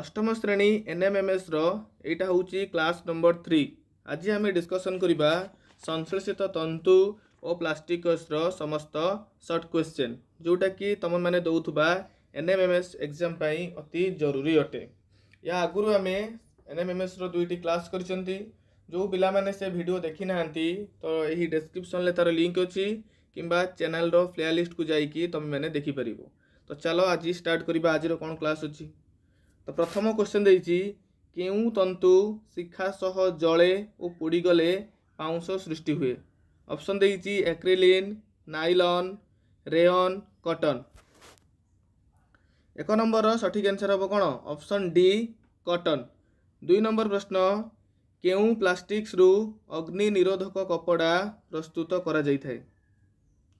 ଅଷ୍ଟମ ଶ୍ରେଣୀ ଏନ୍ଏମ୍ଏମ୍ଏସ୍ର ଏଇଟା ହେଉଛି କ୍ଲାସ୍ ନମ୍ବର ଥ୍ରୀ ଆଜି ଆମେ ଡିସ୍କସନ୍ କରିବା ସଂଶ୍ଲେଷିତ ତନ୍ତୁ ଓ ପ୍ଲାଷ୍ଟିକସ୍ର ସମସ୍ତ ସର୍ଟ କ୍ୱେଶ୍ଚେନ୍ ଯେଉଁଟାକି ତୁମେମାନେ ଦେଉଥିବା ଏନ୍ଏମ୍ଏମ୍ଏସ୍ ଏକ୍ଜାମ୍ ପାଇଁ ଅତି ଜରୁରୀ ଅଟେ ଏହା ଆଗରୁ ଆମେ ଏନ୍ଏମ୍ଏମ୍ଏସ୍ର ଦୁଇଟି କ୍ଲାସ୍ କରିଛନ୍ତି ଯେଉଁ ପିଲାମାନେ ସେ ଭିଡ଼ିଓ ଦେଖିନାହାନ୍ତି ତ ଏହି ଡେସ୍କ୍ରିପ୍ସନ୍ରେ ତା'ର ଲିଙ୍କ୍ ଅଛି କିମ୍ବା ଚ୍ୟାନେଲ୍ର ପ୍ଲେ ଲିଷ୍ଟକୁ ଯାଇକି ତୁମେମାନେ ଦେଖିପାରିବ ତ ଚାଲ ଆଜି ଷ୍ଟାର୍ଟ କରିବା ଆଜିର କ'ଣ କ୍ଲାସ୍ ଅଛି ତ ପ୍ରଥମ କ୍ୱେଶ୍ଚନ୍ ଦେଇଛି କେଉଁ ତନ୍ତୁ ଶିଖା ସହ ଜଳେ ଓ ପୋଡ଼ିଗଲେ ପାଉଁଶ ସୃଷ୍ଟି ହୁଏ ଅପସନ୍ ଦେଇଛି ଏକ୍ରିଲିନ୍ ନାଇଲନ୍ ରେଅନ୍ କଟନ୍ ଏକ ନମ୍ବର ସଠିକ୍ ଆନ୍ସର୍ ହେବ କ'ଣ ଅପସନ୍ ଡି କଟନ୍ ଦୁଇ ନମ୍ବର ପ୍ରଶ୍ନ କେଉଁ ପ୍ଲାଷ୍ଟିକ୍ସରୁ ଅଗ୍ନି ନିରୋଧକ କପଡ଼ା ପ୍ରସ୍ତୁତ କରାଯାଇଥାଏ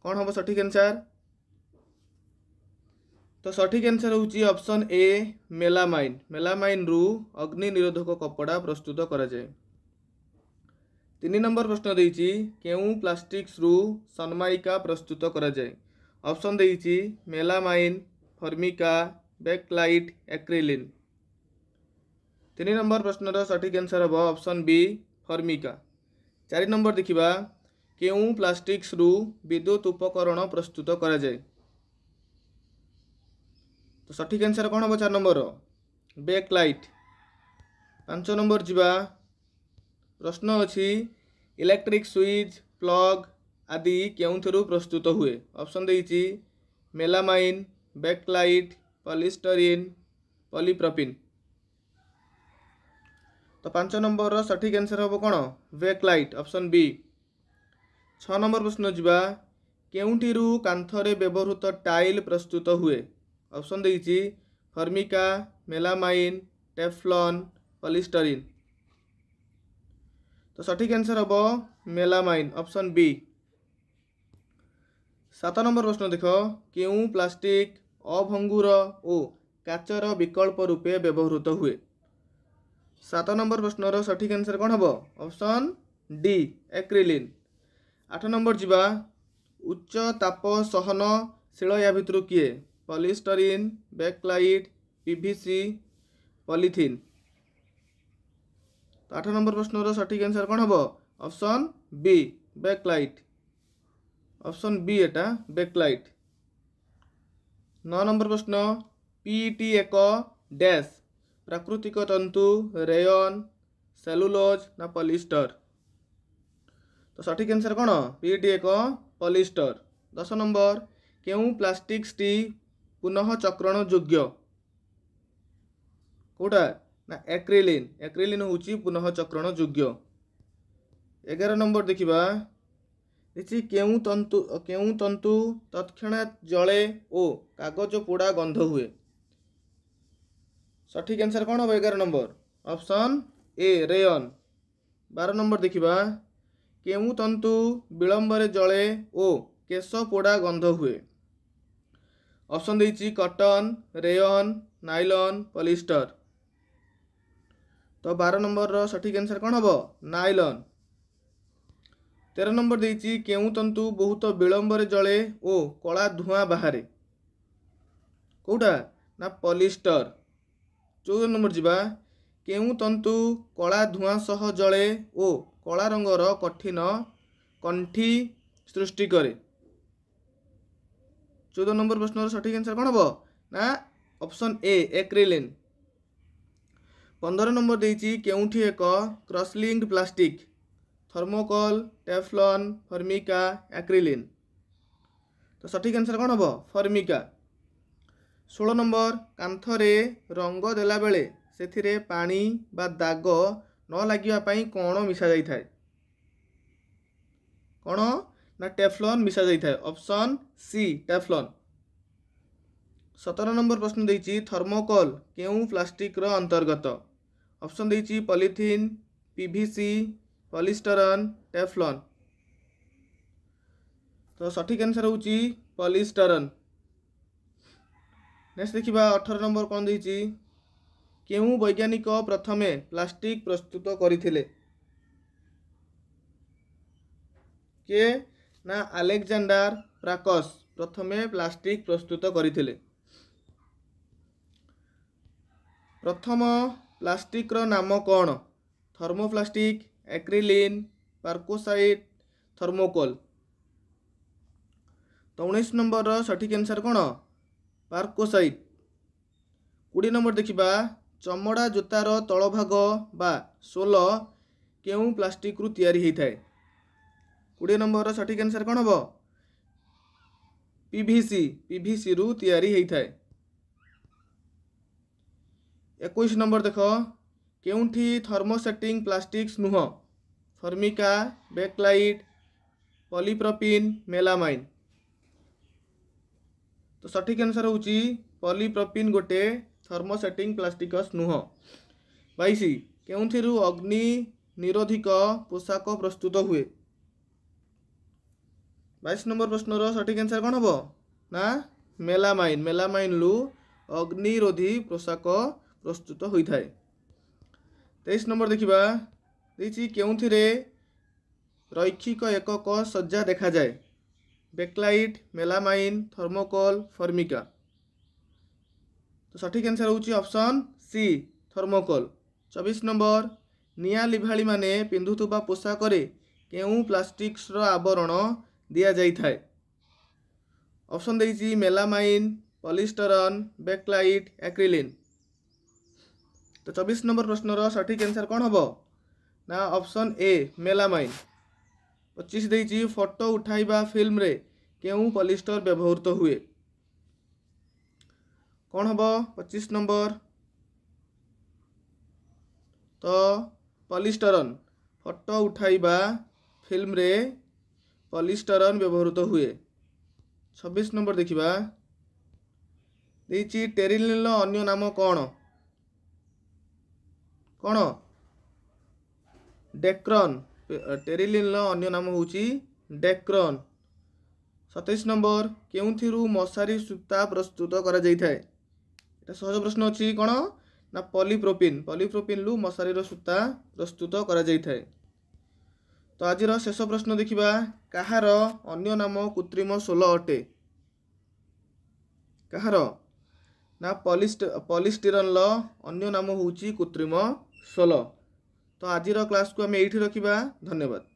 କ'ଣ ହେବ ସଠିକ୍ ଆନ୍ସାର୍ तो सठिक आंसर हूँ ऑप्शन ए मेलामाइन मेलामाइन रु अग्नि निरोधक कपड़ा प्रस्तुत करा जाए तीन नंबर प्रश्न देखिए प्लास्टिक्स रु सनमिका प्रस्तुत करा जाए ऑप्शन देखिए मेलामाइन फर्मिका बैकलाइट एक्रिलिन तीन नंबर प्रश्न सठिक आंसर हम ऑप्शन बी फर्मिका चारि नंबर देखा के प्लास्टिक्स रु विद्युत उपकरण प्रस्तुत करा जाए তো সঠিক ଆନ୍ସର୍ କ'ଣ ହେବ ଚାରି ନମ୍ବର ବ୍ୟାକ୍ ଲାଇଟ୍ ପାଞ୍ଚ ନମ୍ବର ଯିବା ପ୍ରଶ୍ନ ଅଛି ଇଲେକ୍ଟ୍ରିକ୍ ସୁଇଚ୍ ପ୍ଲଗ୍ ଆଦି କେଉଁଥିରୁ ପ୍ରସ୍ତୁତ ହୁଏ ଅପସନ୍ ଦେଇଛି ମେଲାମାଇନ୍ ବ୍ୟାକ୍ଲାଇଟ୍ ପଲିଷ୍ଟରିନ୍ ପଲିପ୍ରପିନ୍ ତ ପାଞ୍ଚ ନମ୍ବରର ସଠିକ୍ ଆନ୍ସର୍ ହେବ କ'ଣ ବ୍ୟାକ୍ଲାଇଟ୍ ଅପସନ୍ ବି ଛଅ ନମ୍ବର ପ୍ରଶ୍ନ ଯିବା କେଉଁଠିରୁ କାନ୍ଥରେ ବ୍ୟବହୃତ ଟାଇଲ୍ ପ୍ରସ୍ତୁତ ହୁଏ ଅପସନ୍ ଦେଇଛି ଫର୍ମିକା ମେଲାମାଇନ୍ ଟେଫ୍ଲନ୍ ପଲିଷ୍ଟରିନ୍ ତ ସଠିକ୍ ଆନ୍ସର୍ ହେବ ମେଲାମାଇନ୍ ଅପସନ୍ ବି ସାତ ନମ୍ବର ପ୍ରଶ୍ନ ଦେଖ କେଉଁ ପ୍ଲାଷ୍ଟିକ୍ ଅଭଙ୍ଗୁର ଓ କାଚର ବିକଳ୍ପ ରୂପେ ବ୍ୟବହୃତ ହୁଏ ସାତ ନମ୍ବର ପ୍ରଶ୍ନର ସଠିକ୍ ଆନ୍ସର୍ କ'ଣ ହେବ ଅପସନ୍ ଡି ଏକ୍ରିଲିନ୍ ଆଠ ନମ୍ବର ଯିବା ଉଚ୍ଚ ତାପ ସହନଶୀଳ ୟା ଭିତରୁ କିଏ पॉलिस्टरीन बैकलाइट পিভিসি পলিথিন আঠ নম্বর প্রশ্নর সঠিক আনসার কোণ হব option B Bakelite option B এটা ব্যাকলাইট ন নম্বর প্রশ্ন পিইটি এক ড্যাশ প্রাকৃতিক তন্তু রেয়ন সেলুলোজ না পলিস্টর তো সঠিক আনসার কোণ পিইটি এক পলিস্টর দশ নম্বর কেউ প্লাস্টিক্সটি ପୁନଃଚକ୍ରଣ ଯୋଗ୍ୟ କେଉଁଟା ନା ଏକ୍ରିଲିନ୍ ଏକ୍ରିଲିନ୍ ହେଉଛି ପୁନଃଚକ୍ରଣ ଯୋଗ୍ୟ ଏଗାର ନମ୍ବର ଦେଖିବା ଦେଖି କେଉଁ ତନ୍ତୁ କେଉଁ ତନ୍ତୁ ତତ୍କ୍ଷଣାତ୍ ଜଳେ ଓ କାଗଜ ପୋଡ଼ା ଗନ୍ଧ ହୁଏ ସଠିକ୍ ଆନ୍ସର୍ କ'ଣ ହେବ ଏଗାର ନମ୍ବର ଅପସନ୍ ଏ ରେୟନ୍ ବାର ନମ୍ବର ଦେଖିବା କେଉଁ ତନ୍ତୁ ବିଳମ୍ବରେ ଜଳେ ଓ କେଶ ପୋଡ଼ା ଗନ୍ଧ ହୁଏ ଅପସନ୍ ଦେଇଛି କଟନ୍ ରେୟନ୍ ନାଇଲନ୍ ପଲିଷ୍ଟର ତ ବାର ନମ୍ବରର ସଠିକ୍ ଆନ୍ସର୍ କ'ଣ ହେବ ନାଇଲନ୍ ତେର ନମ୍ବର ଦେଇଛି କେଉଁ ତନ୍ତୁ ବହୁତ ବିଳମ୍ବରେ ଜଳେ ଓ କଳା ଧୂଆଁ ବାହାରେ କେଉଁଟା ନା ପଲିଷ୍ଟର ଚଉଦ ନମ୍ବର ଯିବା କେଉଁ ତନ୍ତୁ କଳା ଧୂଆଁ ସହ ଜଳେ ଓ କଳା ରଙ୍ଗର କଠିନ କଣ୍ଠି ସୃଷ୍ଟି କରେ चौदह नंबर प्रश्न सठिक आंसर कौन हम ना ऑप्शन ए एक्रिलिन पंदर नंबर देखी एक क्रसलिंगड प्लास्टिक थर्मोकल टेफ्लन फर्मिका एक्रिलिन तो सठिक आंसर कौन हम फर्मिका षोल नंबर कांथरे रंग देखने पा दाग न लगे कौन मिसा जाए कौन ना टेफ्लन मिसा जाए अपसन सी टेफ्लन सतर नंबर प्रश्न देखिए थर्मोकोल प्लास्टिक्र अंतर्गत अप्सन दे पलिथिन पिभीसी पलिस्टरन टेफ्लन तो सठिक आंसर हूँ पलिस्टरन नेक्स्ट देखा अठर नंबर कौन देखिए क्यों वैज्ञानिक प्रथमे प्लास्टिक प्रस्तुत करते के ନା ଆଲେକ୍ଜାଣ୍ଡାର ପ୍ରାକସ୍ ପ୍ରଥମେ ପ୍ଲାଷ୍ଟିକ୍ ପ୍ରସ୍ତୁତ କରିଥିଲେ ପ୍ରଥମ ପ୍ଲାଷ୍ଟିକ୍ର ନାମ କ'ଣ ଥର୍ମୋପ୍ଲାଷ୍ଟିକ୍ ଆକ୍ରିଲିନ୍ ପାର୍କୋସାଇଟ୍ ଥର୍ମୋକୋଲ୍ ତ ଉଣେଇଶ ନମ୍ବରର ସଠିକ୍ ଆନ୍ସର୍ କ'ଣ ପାର୍କୋସାଇଟ୍ କୋଡ଼ିଏ ନମ୍ବର ଦେଖିବା ଚମଡ଼ା ଜୋତାର ତଳଭାଗ ବା ସୋଲ କେଉଁ ପ୍ଲାଷ୍ଟିକ୍ରୁ ତିଆରି ହୋଇଥାଏ कोड़े नंबर सठिक आंसर कौन हम पिभीसी पिभीसी रु ताएं एक नंबर देख के थर्मोसेटिंग प्लास्टिक स्नुह फर्मिका बेकलाइट पलिप्रपिन मेलाम तो सठिक आंसर होलिप्रपिन गोटे थर्मोसेटिंग प्लास्टिक स्नुह बैश के अग्नि निरोधिक पोशाक प्रस्तुत हुए বাইশ নম্বৰ প্ৰশ্নৰ সঠিক এনচাৰ কণ হ'ব না মেলামাইন মেলামাইনলু অগ্নিৰোধী পোচাক প্ৰস্তুত হৈ থাকে তেইছ নম্বৰ দেখিবা দেখিছে কেউথিৰে ৰক্ষিক একক সজ্জা দেখা যায় বেকলাইট মেলামাইন থৰ্মকল ফৰ্মিকা সঠিক এনচাৰ হ'ল অপচন চি থৰ্মকল চৌবিছ নম্বৰ নিয়া লিভাৰী মানে পিন্ধু পোচাকৰে কেও প্লাষ্টিকছৰ আৱৰণ ଦିଆଯାଇଥାଏ ଅପସନ୍ ଦେଇଛି ମେଲାମାଇନ୍ ପଲିଷ୍ଟରନ୍ ବେକ୍ଲାଇଟ୍ ଆକ୍ରିଲିନ୍ ତ ଚବିଶ ନମ୍ବର ପ୍ରଶ୍ନର ସଠିକ୍ ଆନ୍ସର୍ କ'ଣ ହେବ ନା ଅପସନ୍ ଏ ମେଲାମାଇନ୍ ପଚିଶ ଦେଇଛି ଫଟୋ ଉଠାଇବା ଫିଲ୍ମରେ କେଉଁ ପଲିଷ୍ଟର ବ୍ୟବହୃତ ହୁଏ କ'ଣ ହେବ ପଚିଶ ନମ୍ବର ତ ପଲିଷ୍ଟରନ୍ ଫଟୋ ଉଠାଇବା ଫିଲ୍ମରେ पलिस्टरन व्यवहृत हुए छब्बीस नंबर देखा देखिए टेरिल अन्य नाम कौन कौन डेक्रन टेरिल अन्य नाम हूँ डेक्रन सतैस नंबर क्यों थी मशारी सूता प्रस्तुत करज प्रश्न अच्छी कौन ना पलिप्रोपिन पलिप्रोपिन मशारी सूता प्रस्तुत कराई ତ ଆଜିର ଶେଷ ପ୍ରଶ୍ନ ଦେଖିବା କାହାର ଅନ୍ୟ ନାମ କୃତ୍ରିମ ସୋଲ ଅଟେ କାହାର ନା ପଲିଷ୍ଟିରନ୍ ର ଅନ୍ୟ ନାମ ହେଉଛି କୃତ୍ରିମ ସୋଲ ତ ଆଜିର କ୍ଲାସ୍କୁ ଆମେ ଏଇଠି ରଖିବା ଧନ୍ୟବାଦ